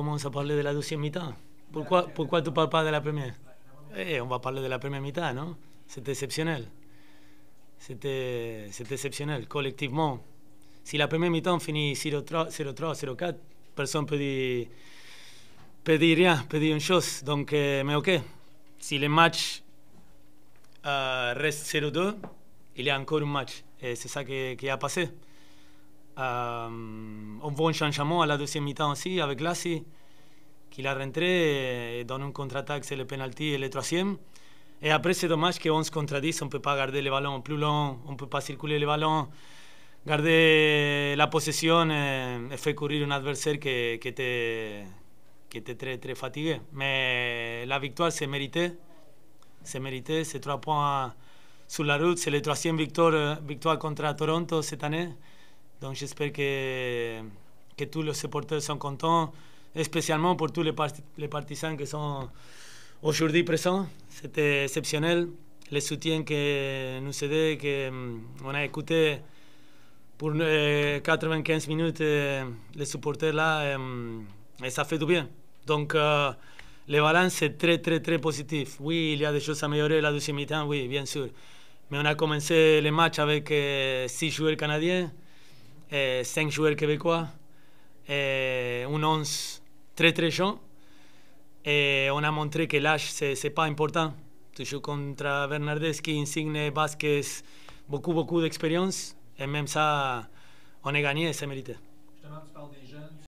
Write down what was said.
commence à parler de la deuxième mi por Pourquoi, pourquoi tu eh, ne de la première eh, On va parler de la première mitad, ¿no? non C'est exceptionnel. C'était exceptionnel, collectivement. Si la première mitad temps finit 0-3, 0-4, personne ne peut dire, peut dire peut dire chose. Donc, ok, si le match euh, ah, reste 0-2, il y a encore un match. Et eh, c'est ça qui, qui a passé. Euh, on voit un changement à la deuxième mi-temps aussi avec Lassi qui l'a rentré et donne un contre-attaque, c'est le penalty et le troisième. Et après, c'est dommage qu'on se contradise, on ne peut pas garder le ballon plus long, on ne peut pas circuler le ballon, garder la possession euh, et, faire courir un adversaire qui, qui, était, très, très fatigué. Mais la victoire, c'est mérité. C'est mérité, c'est trois points sur la route, c'est la troisième victoire euh, contre Toronto cette année. Donc j'espère que, que tous les supporters sont contents, spécialement pour tous les, part les partisans qui sont aujourd'hui présents. C'était exceptionnel. Le soutien que nous que mm, on a écouté pour euh, 95 minutes euh, les supporters là, euh, et ça fait du bien. Donc euh, le balance est très très très positif. Oui, il y a des choses à améliorer la deuxième mi-temps, oui, bien sûr. Mais on a commencé le match avec euh, six joueurs canadiens. et eh, 5 joueurs québécois, eh, un 11 très très jeune. Et eh, on a montré que l'âge, ce n'est pas important. Toujours contre Bernardeschi, Insigne, Vasquez, beaucoup, beaucoup d'expérience. Et même ça, on est gagné et c'est mérité.